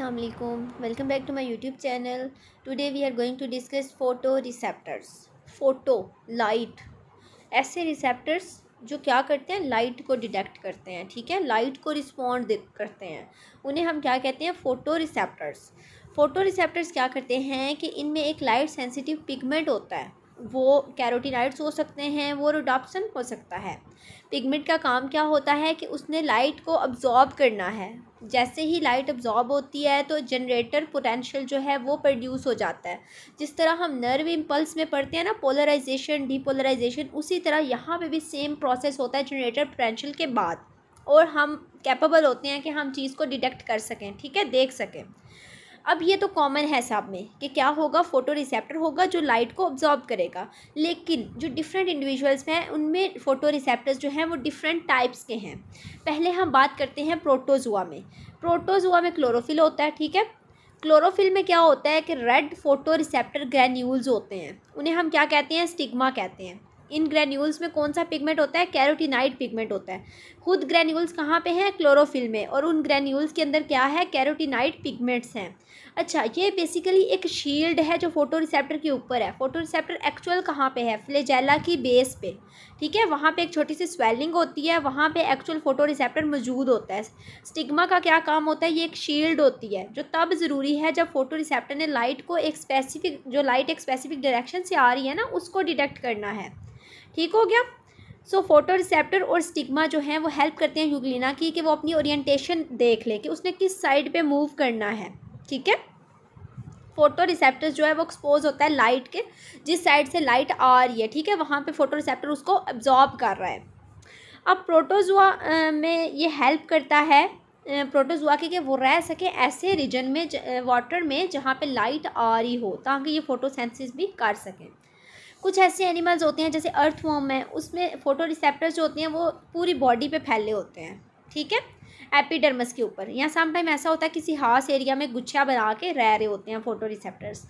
अल्लाम welcome back to my YouTube channel today we are going to discuss photo receptors photo light ऐसे receptors जो क्या करते हैं लाइट को डिटेक्ट करते हैं ठीक है लाइट को रिस्पॉन्ड करते हैं उन्हें हम क्या कहते हैं फोटो रिसेप्टर्स फोटो रिसेप्टर्स क्या करते हैं कि इनमें एक लाइट सेंसिटिव पिगमेंट होता है वो कैरोटीनाइड्स हो सकते हैं वो रोडाप्सन हो सकता है पिगमेंट का काम क्या होता है कि उसने लाइट को अब्ज़ॉर्ब करना है जैसे ही लाइट अब्ज़ॉर्ब होती है तो जनरेटर पोटेंशियल जो है वो प्रोड्यूस हो जाता है जिस तरह हम नर्व इम्पल्स में पढ़ते हैं ना पोलराइजेशन डीपोलराइजेशन उसी तरह यहाँ पे भी सेम प्रोसेस होता है जनरेटर पोटेंशियल के बाद और हम कैपेबल होते हैं कि हम चीज़ को डिटेक्ट कर सकें ठीक है देख सकें अब ये तो कॉमन है सब में कि क्या होगा फोटो रिसेप्टर होगा जो लाइट को ऑब्जॉर्ब करेगा लेकिन जो डिफरेंट इंडिविजुअल्स हैं उनमें फोटो रिसेप्टर्स जो हैं वो डिफरेंट टाइप्स के हैं पहले हम बात करते हैं प्रोटोजुआ में प्रोटोजुआ में क्लोरोफिल होता है ठीक है क्लोरोफिल में क्या होता है कि रेड फोटो रिसेप्टर ग्रैन्यूल्स होते हैं उन्हें हम क्या कहते हैं स्टिग्मा कहते हैं इन ग्रेन्यूल्स में कौन सा पिगमेंट होता है कैरोटीनाइड पिगमेंट होता है खुद ग्रेन्यूल्स कहाँ पे हैं क्लोरोफिल में और उन ग्रेन्यूल्स के अंदर क्या है कैरोटीनाइड पिगमेंट्स हैं अच्छा ये बेसिकली एक शील्ड है जो फोटो रिसेप्टर के ऊपर है फोटो रिसेप्टर एक्चुअल कहाँ पे है फ्लेजेला की बेस पे ठीक है वहाँ पे एक छोटी सी स्वेलिंग होती है वहाँ पे एक्चुअल फोटो रिसेप्टर मौजूद होता है स्टिग्मा का क्या काम होता है ये एक शील्ड होती है जो तब ज़रूरी है जब फोटो रिसेप्टर ने लाइट को एक स्पेसिफिक जो लाइट एक स्पेसिफिक डायरेक्शन से आ रही है ना उसको डिटेक्ट करना है ठीक हो गया सो फोटो रिसेप्टर और स्टिग्मा जो है वो हेल्प करते हैं यूगलिना की कि वो अपनी ओरिएंटेशन देख ले कि उसने किस साइड पे मूव करना है ठीक है फोटो रिसेप्टर जो है वो एक्सपोज होता है लाइट के जिस साइड से लाइट आ रही है ठीक है वहाँ पे फोटो रिसेप्टर उसको एब्जॉर्ब कर रहा है अब प्रोटोजुआ में ये हेल्प करता है प्रोटोजुआ के कि वो रह सके ऐसे रीजन में वाटर में जहाँ पर लाइट आ रही हो ताकि ये फोटोसेंसिस भी कर सकें कुछ ऐसे एनिमल्स होते हैं जैसे अर्थ वॉम है उसमें फोटो रिसेप्टर्स जो होते हैं वो पूरी बॉडी पे फैले होते हैं ठीक है एपिडर्मस के ऊपर या समटाइम ऐसा होता है किसी हास एरिया में गुच्छा बना के रह रहे होते हैं फोटो रिसेप्टर्स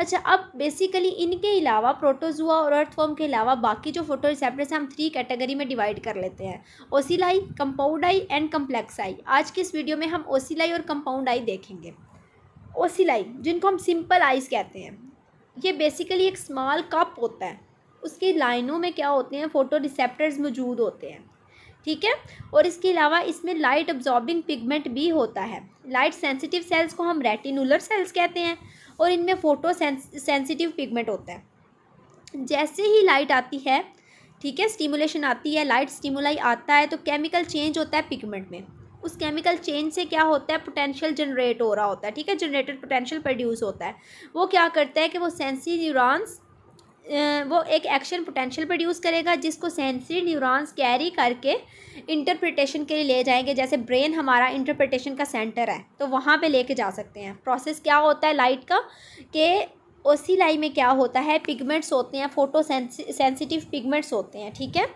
अच्छा अब बेसिकली इनके अलावा प्रोटोजुआ और फॉर्म के अलावा बाकी जो फोटो रिसेप्टर्स हम थ्री कैटेगरी में डिवाइड कर लेते हैं ocelli compound eye and complex eye आज की इस वीडियो में हम ओसिलाई और कंपाउंड आई देखेंगे ओसिलाई जिनको हम सिंपल आइज़ कहते हैं ये बेसिकली एक स्मॉल कप होता है उसकी लाइनों में क्या होते हैं फ़ोटो रिसेप्टर्स मौजूद होते हैं ठीक है और इसके अलावा इसमें लाइट अब्जॉर्बिंग पिगमेंट भी होता है लाइट सेंसिटिव सेल्स को हम रेटिनुलर सेल्स कहते हैं और इनमें फ़ोटो सेंसिटिव पिगमेंट होता है जैसे ही लाइट आती है ठीक है स्टिमुलेशन आती है लाइट स्टिमुलाई आता है तो केमिकल चेंज होता है पिगमेंट में उस केमिकल चेंज से क्या होता है पोटेंशियल जनरेट हो रहा होता है ठीक है जनरेटेड पोटेंशियल प्रोड्यूस होता है वो क्या करता है कि वो सेंसी न्यूरॉन्स वो एक एक्शन पोटेंशियल प्रोड्यूस करेगा जिसको सेंसरी न्यूरॉन्स कैरी करके इंटरप्रिटेशन के लिए ले जाएंगे जैसे ब्रेन हमारा इंटरप्रिटेशन का सेंटर है तो वहाँ पे लेके जा सकते हैं प्रोसेस क्या होता है लाइट का कि ओसीलाई में क्या होता है पिगमेंट्स होते हैं फोटो सेंसिटिव पिगमेंट्स होते हैं ठीक है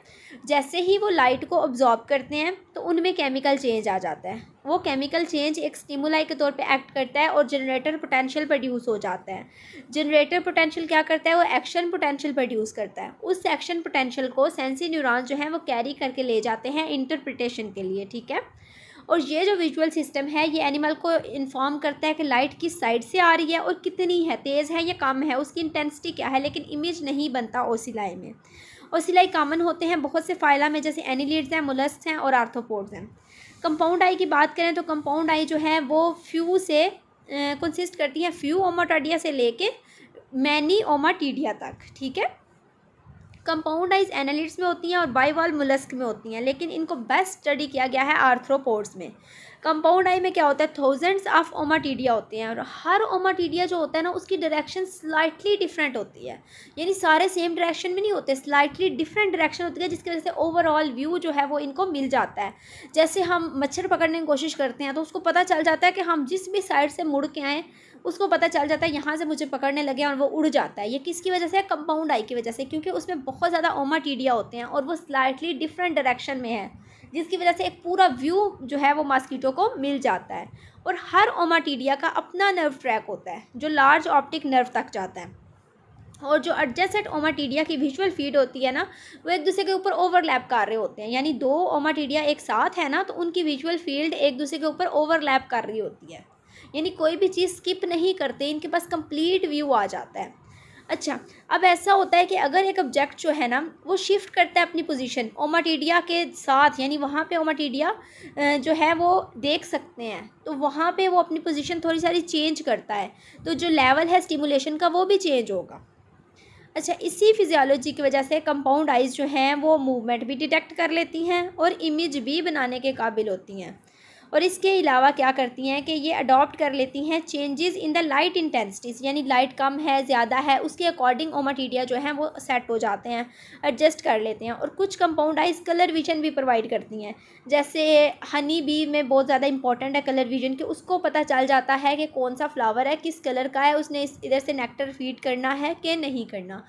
जैसे ही वो लाइट को ऑब्जॉर्ब करते हैं तो उनमें केमिकल चेंज आ जाता है वो केमिकल चेंज एक स्टिमुलाई के तौर पे एक्ट करता है और जनरेटर पोटेंशियल प्रोड्यूस हो जाता है जनरेटर पोटेंशियल क्या करता है वो एक्शन पोटेंशियल प्रोड्यूस करता है उस एक्शन पोटेंशियल को सेंसी न्यूरॉन जो है वो कैरी करके ले जाते हैं इंटरप्रिटेशन के लिए ठीक है और ये जो विजुअल सिस्टम है ये एनिमल को इन्फॉर्म करता है कि लाइट किस साइड से आ रही है और कितनी है तेज़ है या कम है उसकी इंटेंसिटी क्या है लेकिन इमेज नहीं बनता ओसिलाई में ओसिलाई कामन होते हैं बहुत से फाइला में जैसे एनिलीड्स हैं मुलस्ट हैं और आर्थोपोड्स हैं कंपाउंड आई की बात करें तो कंपाउंड आई जो है वो फ्यू से कंसिस्ट करती है फ्यू ओमाटाडिया से लेके मैनी ओमाटीडिया तक ठीक है कंपाउंडाइज एनालिट्स में होती हैं और बाईवाल मुलस्क में होती हैं लेकिन इनको बेस्ट स्टडी किया गया है आर्थ्रोपोड्स में कंपाउंड आई में क्या होता है थाउजेंड्स ऑफ ओमाटीडिया होते हैं और हर ओमाटीडिया जो होता है ना उसकी डायरेक्शन स्लाइटली डिफरेंट होती है यानी सारे सेम डायरेक्शन में नहीं होते स्लाइटली डिफरेंट डायरेक्शन होती है जिसकी वजह से ओवरऑल व्यू जो है वो इनको मिल जाता है जैसे हम मच्छर पकड़ने की कोशिश करते हैं तो उसको पता चल जाता है कि हम जिस भी साइड से मुड़ के आएँ उसको पता चल जाता है यहाँ से मुझे पकड़ने लगे और वो उड़ जाता है ये किसकी वजह से कंपाउंड आई की वजह से क्योंकि उसमें बहुत ज़्यादा ओमाटीडिया होते हैं और वो स्लाइटली डिफरेंट डायरेक्शन में है जिसकी वजह से एक पूरा व्यू जो है वो मास्कीटो को मिल जाता है और हर ओमाटीडिया का अपना नर्व ट्रैक होता है जो लार्ज ऑप्टिक नर्व तक जाता है और जो एडजस्टेड ओमाटीडिया की विजुअल फीड होती है ना वो एक दूसरे के ऊपर ओवरलैप कर रहे होते हैं यानी दो ओमाटीडिया एक साथ है ना तो उनकी विजुअल फील्ड एक दूसरे के ऊपर ओवरलैप कर रही होती है यानी कोई भी चीज़ स्किप नहीं करते इनके पास कंप्लीट व्यू आ जाता है अच्छा अब ऐसा होता है कि अगर एक ऑब्जेक्ट जो है ना वो शिफ्ट करता है अपनी पोजीशन ओमाटीडिया के साथ यानी वहाँ पे ओमाटीडिया जो है वो देख सकते हैं तो वहाँ पे वो अपनी पोजीशन थोड़ी सारी चेंज करता है तो जो लेवल है स्टिमुलेशन का वो भी चेंज होगा अच्छा इसी फिजियोलॉजी की वजह से कंपाउंड आइज़ जो हैं वो मूवमेंट भी डिटेक्ट कर लेती हैं और इमेज भी बनाने के काबिल होती हैं और इसके अलावा क्या करती हैं कि ये अडॉप्ट कर लेती हैं changes in the light intensities यानी लाइट कम है ज़्यादा है उसके अकॉर्डिंग ओमाटीडिया जो है वो सेट हो जाते हैं एडजस्ट कर लेते हैं और कुछ कंपाउंडाइज कलर विजन भी प्रोवाइड करती हैं जैसे हनी बी में बहुत ज़्यादा इंपॉर्टेंट है कलर विजन कि उसको पता चल जाता है कि कौन सा फ्लावर है किस कलर का है उसने इस इधर से नेक्टर फीड करना है कि नहीं करना